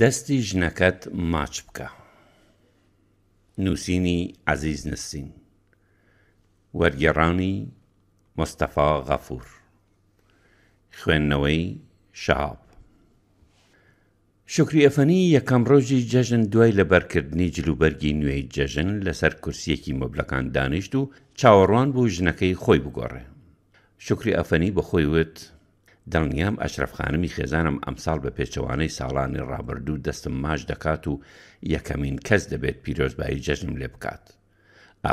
دەستی ژنەکەت ماچ بکە. نووسینی عزیز نسین. وەرگێڕانی مستەفا غەفور. خوێندنەوەی شاب. شکری ئەفەنی یەکەم ڕۆژی جەژن دوای لە بەرکردنی جلوبەرگی نوێی جەژن لەسەر کورسیەکی مەبلەکان دانیشت و چاوەڕوان بوو ژنەکەی خۆی بگۆڕێ. شکری ئەفەنی بە خۆی وت دڵنیام ئەشرفخانمی خێزانم ئەمساڵ بە پێچەوانەی ساڵانی ڕابردوو دەستم ماش دەکات و یەکەمین کەس دەبێت پیرۆزبایی جەژنم لێ بکات.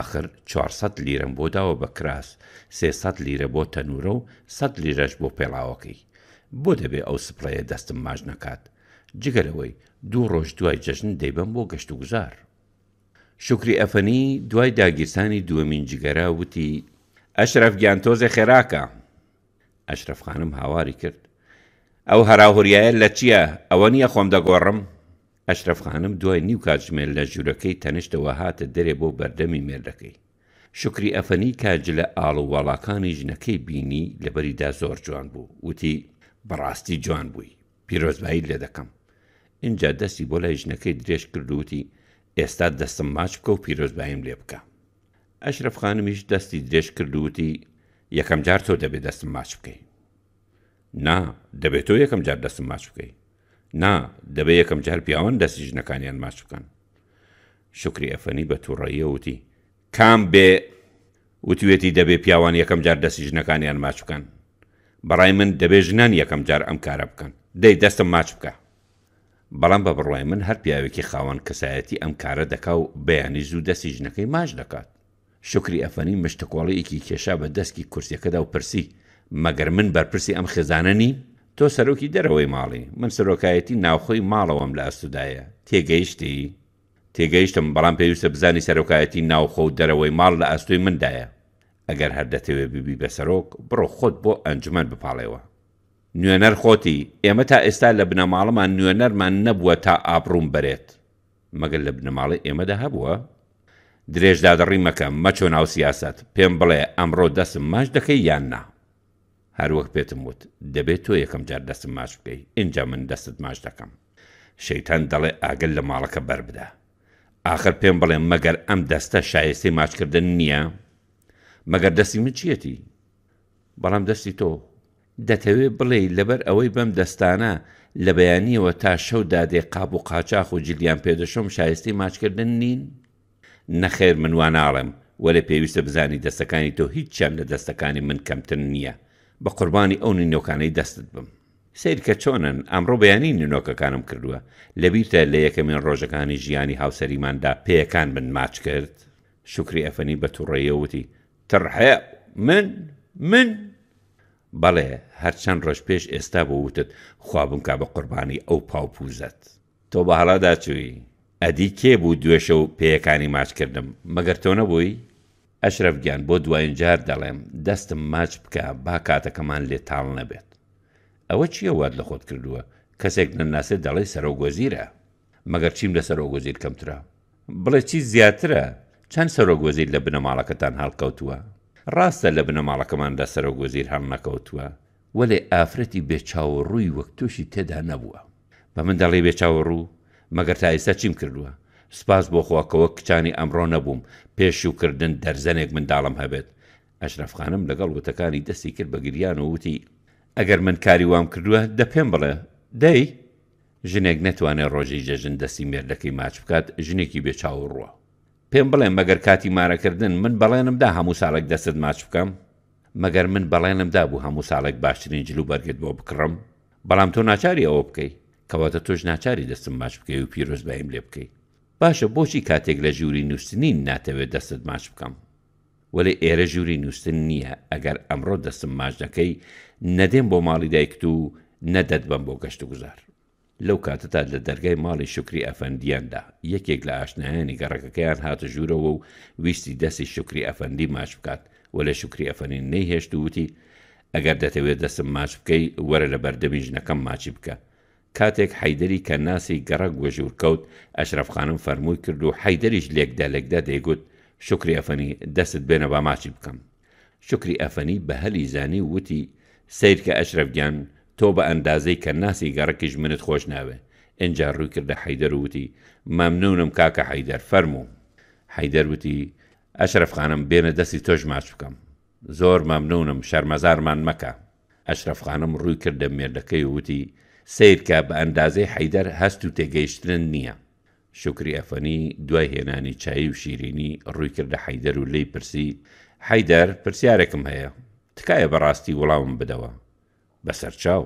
آخر 400 لیرم بۆ داوە بە کراس، 300 لیرە بۆ تەنورە و 100 لیرەش بۆ پێڵاوەکەی. بۆ دەبێ ئەو سپلەیە دەستم ماژ نەکات. جگەرەوەی دوو ڕۆژ دوای جەژن دەیبم بۆ گەشت و گوزار. شکری ئەفەنی دوای داگیرسانی دووەمین جگەرا وتی ئەشرف گیان تۆزە خێراکە. ئەشرفخانم هاواری کرد ئەو هەراهوریایە لە چییە ئەوە نییە خۆم دەگۆڕم ئەشرفخانم دوای نیو کاتژمێر لە ژوورەکەی تەنیشتەوە هاتە دەرێ بۆ بەردەمی مێردەکەی شکری ئەفەنی کاج لە ئاڵوواڵاکانی ژنەکەی بینی لەبەریدا زۆر جوان بوو وتی بەڕاستی جوان بووی پیرۆزبایی لێ دەکەم اینجا دەستی بۆ لای ژنەکەی درێژ کردووتی ئێستا دەستم ماچ بکە و پیرۆزبایم لێ بکە ئەشرفخانمیش دەستی درێژ کردووتی یەکەم جار تۆ دەبێت دەستم ماچ بکەین نا دەبێت تۆ یەکەم جار دەستم ماچ بکەی نا دەبێت یەکەم جار پیاوان دەستی ژنەکانیان ماچ بکەن شکری ئەفەنی بە تووڕەیە وتی کام بێ وتوێتی دەبێ پیاوان یەکەم جار دەستی ژنەکانیان ماچ بکەن بەڕای من دەبێ ژنان یەکەم جار ئەم کارە بکەن دەی دەستم ماچ بکە بەڵام بە بڕای من هەر پیاوێکی خاوەن کەسایەتی ئەم کارە دەکا و بەیانی زوو دەستی ژنەکەی ماش دەکات شکری ئەفەنی مشتکۆڵەیەکی کێشا بە دەستکی کورسەکەدا و پرسی مەگەر من بەرپرسی ئەم خێزانەنی تۆ سەرۆکی دەرەوەی ماڵی من سەرۆکایەتی ناوخۆی ماڵەوەم لە ئەستودایە تێگەیشتی تێگەیشتم بەڵام پێویستە بزانی سەرۆکایەتی ناوخۆ و دەرەوەی ماڵ لە ئەستوی مندایە ئەگەر هەر دەتەوێ بیبی بە سەرۆک بڕۆ خۆت بۆ ئەنجمەن بپاڵێەوە نوێنەر خۆتی ئێمە تا ئێستا لە بنەماڵەمان نوێنەرمان نەبووە تا ئابروم بەرێت مەگەر لە بنەماڵی ئێمەدا هەبووە درێژدادڕی مەکەم مەچۆ ناو سیاست پێم بڵێ ئەمڕۆ دەسم ماش دەکەی یان نا هەروەک پێتم وت دەبێت تۆ یەکەم جار دەستم ماچ بکەی اینجا من دەستت ماچ دەکەم شەیتان دەڵێ ئاگەل لە ماڵەکە بربدا آخر پێم بڵێم مەگەر ئەم دەستە شایستی ماچکردن نییە مەگەر دەستی من چیەتی بەڵام دەستی تۆ دەتەوێت بڵێ لەبەر ئەوەی بەم دەستانە لە بەیانیەوە تا شەو دادێ قاب و قاچاخ و جلیان پێدەشم شایستی ماچکردن نین نەخێر من واناڵم وەرە پێویستە بزانی دەستەکانی تۆ هیچ چەند لە دەستەکانی من کەمتر نییە بە قوربانی ئەو نینۆکانەی دەستت بم سیر کە چۆنن ئەمڕۆ بەیانی نینۆکەکانم کردووە لەبیرتە لە یەکەمین ڕۆژەکانی ژیانی هاوسەریماندا پێیەکان من ماچ کرد شکری ئەفەنی بە تووڕێیەوتی تڕحێ من من بەڵێ هەرچەند ڕۆژ پێش ئێستا بۆ وتت خوابنکە بە قوربانی ئەو پاوپوزەت تۆ بە هەڵادا چووی ئەدی کێ بوو دوێشە و پێیەکانی ماچکردم مەگەر تۆ نەبووی ئەشرەفگیان بۆ دوایین جار دەڵێم دەستم ماچ بکە با کاتەکەمان لێتاڵ نەبێت ئەوە چییە وات لە خۆت کردووە کەسێک نەناسێت دەڵێ سەرۆگۆزیرە مەگەر چیم لە سەرۆگۆزیر کەمترا بڵێ چی زیاترە چەند سەرۆگۆزیر لە بنەماڵەکەتان هەڵکەوتووە ڕاستە لە بنەماڵەکەماندا سەرۆگۆزیر هەڵ نەکەوتووە وەێ ئافرەتی بێچاو ڕووی وەک تووشی تێدا نەبووە بە من دەڵێ بێچاو ڕوو مەگەر تا ئێستا چیم کردووە سپاس بۆ خواکەوە کچانی ئەمڕۆ نەبووم پێش وکردن دەرزەنێک منداڵم هەبێت ئەشرەفخانم لەگەڵ وتەکانی دەستی کرد بە گریان و وتی ئەگەر من کاری وام کردووە دە پێم بڵێ دەی ژنێک نەتوانێت ڕۆژی جەژن دەستی مێردەکەی ماچ بکات ژنێکی بێچاوڕوە پێم بڵێم مەگەر کاتی مارەکردن من بەڵێنمدا هەموو ساڵێک دەست ماچ بکەم مەگەر من بەڵێنمدا بوو هەموو ساڵێک باشترین جلو بەرگت بۆ بکڕم بەڵام تۆ ناچاری ئەوە بکەی کەواتە تۆش ناچاری دەستم ماچ بکەی و پیرۆز بەیم لێ بکەیت باشە بۆچی کاتێک لە ژووری نووسنی ناتەوێت دەستت ماچ بکەم وەێ ئێرە ژووری نووسن نییە ئەگەر ئەمڕۆ دەستم ماچ دەکەی نەدێم بۆ ماڵی دایکت و نەدەت بم بۆ گەشت و گوزار لەو کاتتا لە دەرگای ماڵی شکری ئەفەندیاندا یەکێک لە ئاشنایانی گەڕەکەکەیان هاتە ژوورەوە و ویستی دەستی شکری ئەفەندی ماچ بکات و لە شکری ئەفەنین نەیهێشت وتی ئەگەر دەتەوێت دەسم ماچ بکەی وەرە لە بەردەمیژنەکەم ماچی بکە کاتێک حیدری کە ناسی گەڕک وەژور کەوت ئەشرفخانم فەرمووی کرد و حیدریش لێکدا لەگدا دەیگوت شکری ئەفەنی دەست بێنە با ماچی بکەم شکری ئەفەنی بە هەلی زانی وتی سیر کە ئەشرفگیان تۆ بە ئەندازەی کە ناسی گەڕکیش منت خۆش ناوێ ئەجا ڕوو کردە حیدەر وتی مەمنونم کاکە حیدەر فەرموو حیدەر وتی ئەشرفخانم بێنە دەستی تۆش ماچ بکەم زۆر مەمنونم شەرمەزارمان مەکە ئەشرفخانم ڕووی کردە مێردەکەی وتی سیرکە بە ئەندازەی حەیدەر هەست و تێگەیشتن نییە. شکری ئەفەنی دوای هێنانی چایی و شیرینی ڕووی کردە حەیدەر و لی پرسی حەیدەر پرسیارێکم هەیە تکایە بەڕاستی وەڵامم بدەوە بەسەر چاو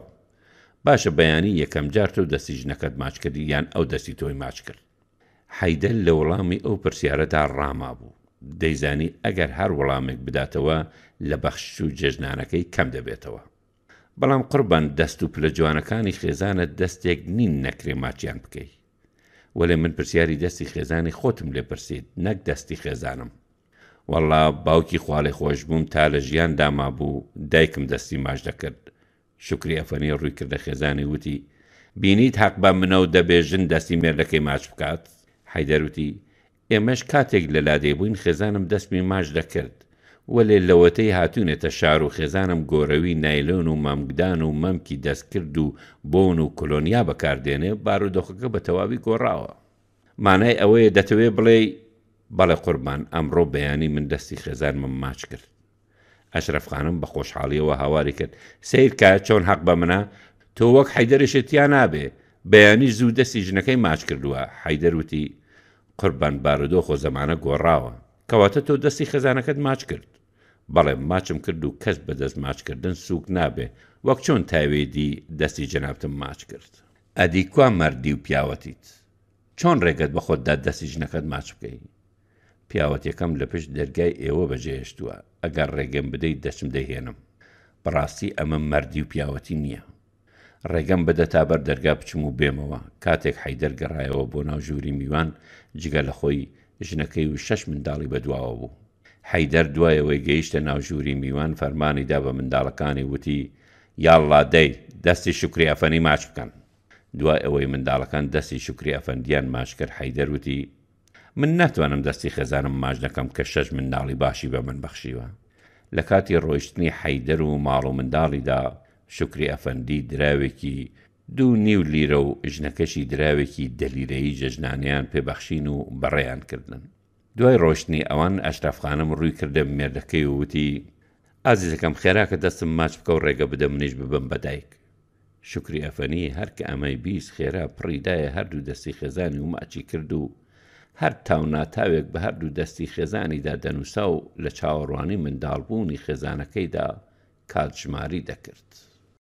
باشە بەیانی یەکەم جار تۆ دەستی ژنەکەت ماچ کردی یان ئەو دەستی تۆی ماچ کرد حەیدەر لە وەڵامی ئەو پرسیارەدا ڕاما بوو دەیزانی ئەگەر هەر وەڵامێک بداتەوە لە بەخش و جێژنانەکەی کەم دەبێتەوە بەڵام قوربان دەست و پلە جوانەکانی خێزانە دەستێک نین نەکرێ ماچیان بکەی وەێ من پرسیاری دەستی خێزانی خۆتم لێ پرسید نەک دەستی خێزانم وەڵا باوکی خوالی خۆش بووم تا لە ژیان داما بوو دایکم دەستی ماش دەکرد شکری ئەفەنی ڕووی کردە خێزانی وتی بینیت حەق بە منە و دەبێژن دەستی مێردەکەی ماچ بکات حیدەروتی ئێمەش کاتێک لە لادێ بووین خێزانم دەستمی ماش دەکرد وەلێ لەوەتەی هاتوونێتە شار و خێزانم گۆرەوی نایلۆن و مەمگدان و مەمکی دەستکرد و بۆن و کلۆنیا بەکاردێنێ بارودۆخەکە بە تەواوی گۆڕاوە مانای ئەوەیە دەتەوێت بڵێ بەڵێ قوربان ئەمڕۆ بەیانی من دەستی خێزان من ماچ کرد ئەشرفخانم بە خۆشحاڵیەوە هاواری کرد سیرکە چۆن حەق بە منە تۆ وەک حیدەرشتیان نابێ بەیانی زوو دەستی ژنەکەی ماچ کردووە حیدەروتی قوربان بارودۆ خۆ زەمانە گۆڕاوە کەواتە تۆ دەستی خەزانەکەت ماچ کرد بەڵێ ماچم کرد و کەس بە دەست ماچکردن سووک نابێ وەک چۆن تاوێدی دەستی جەنابتم ماچ کرد ئەدی کوا مەردی و پیاوەتیت چۆن ڕێگەت بە خۆتدا دەستی ژنەکەت ماچ بکەی پیاوەتەکەم لە پشت دەرگای ئێوە بەجێشتووە ئەگەر ڕێگەم بدەیت دەچم دەهێنم بڕاستی ئەمە مەردی و پیاوەتی نییە ڕێگەم بدە تا بەر دەرگا بچم و بێمەوە کاتێک حیدەرگەڕایەوە بۆ ناو ژووری میوان جگە لە خۆی ژنەکەی و شەش منداڵی بەدواوە بوو حەیدەر دوایەوەی گەیشتە ناوژووری میوان فەرمانی دا بە منداڵەکانی وتی یاڵلا دەی دەستی شکری ئەفەنی ماچ بکەن دوای ئەوەی منداڵەکان دەستی شکری ئەفەندیان ماشکرد حەیدەروتی من ناتوانم دەستی خێزانم ماش دەکەم کە شەش منداڵی باشی بە من بەخشیوە لە کاتی ڕۆیشتنی حەیدەر و ماڵ و منداڵیدا شکری ئەفەندی دراوێکی دوو نیو لیرە و ژنەکەشی دراوێکی دەلیرەی جەژنانیان پێبەخشین و بەڕێیان کردنن دوای ڕۆشتنی ئەوان ئەشرافخانم ڕووی کردە مێردەکەی وتی ئازیزەکەم خێراکە دەستم ماچ بکە و ڕێگە بدە منیش ببم بەدایک شکری ئەفەنی هەرکە ئەمەی بیست خێرا پڕیدایە هەردوو دەستی خێزانی و ماچی کرد و هەر تاوناتاوێک بە هەردوو دەستی خێزانیدا دەنووسا و لە چاوەڕوانی منداڵبوونی خێزانەکەیدا کاتژماری دەکرد.